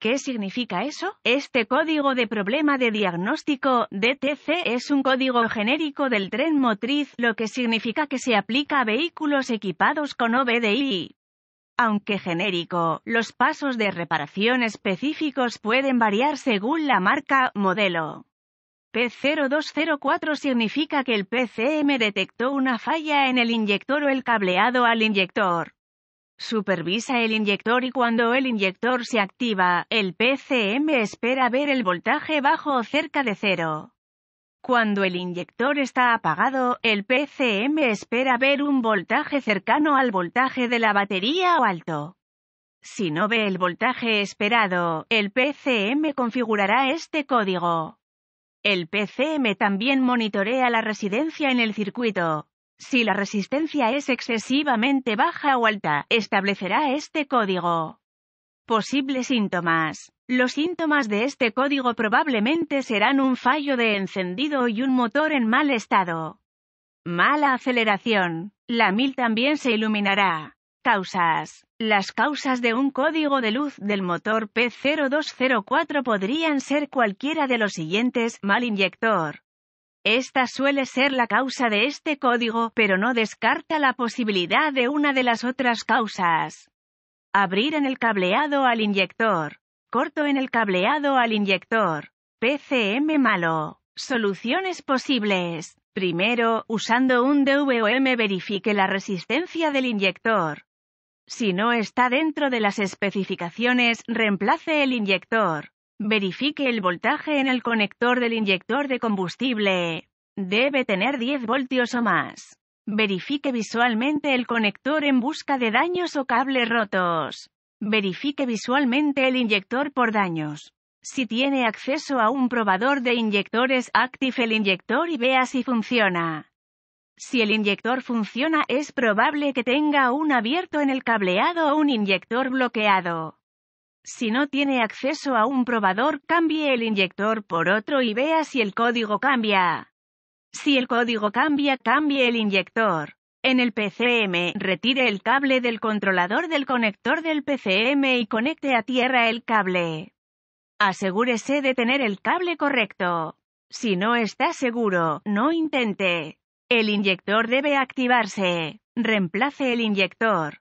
¿Qué significa eso? Este código de problema de diagnóstico, DTC, es un código genérico del tren motriz, lo que significa que se aplica a vehículos equipados con OBDI. Aunque genérico, los pasos de reparación específicos pueden variar según la marca, modelo. P0204 significa que el PCM detectó una falla en el inyector o el cableado al inyector. Supervisa el inyector y cuando el inyector se activa, el PCM espera ver el voltaje bajo o cerca de cero. Cuando el inyector está apagado, el PCM espera ver un voltaje cercano al voltaje de la batería o alto. Si no ve el voltaje esperado, el PCM configurará este código. El PCM también monitorea la residencia en el circuito, si la resistencia es excesivamente baja o alta, establecerá este código. Posibles síntomas. Los síntomas de este código probablemente serán un fallo de encendido y un motor en mal estado. Mala aceleración. La mil también se iluminará. Causas. Las causas de un código de luz del motor P0204 podrían ser cualquiera de los siguientes. Mal inyector. Esta suele ser la causa de este código, pero no descarta la posibilidad de una de las otras causas. Abrir en el cableado al inyector. Corto en el cableado al inyector. PCM malo. Soluciones posibles. Primero, usando un DVOM verifique la resistencia del inyector. Si no está dentro de las especificaciones, reemplace el inyector. Verifique el voltaje en el conector del inyector de combustible. Debe tener 10 voltios o más. Verifique visualmente el conector en busca de daños o cables rotos. Verifique visualmente el inyector por daños. Si tiene acceso a un probador de inyectores, active el inyector y vea si funciona. Si el inyector funciona, es probable que tenga un abierto en el cableado o un inyector bloqueado. Si no tiene acceso a un probador, cambie el inyector por otro y vea si el código cambia. Si el código cambia, cambie el inyector. En el PCM, retire el cable del controlador del conector del PCM y conecte a tierra el cable. Asegúrese de tener el cable correcto. Si no está seguro, no intente. El inyector debe activarse. Reemplace el inyector.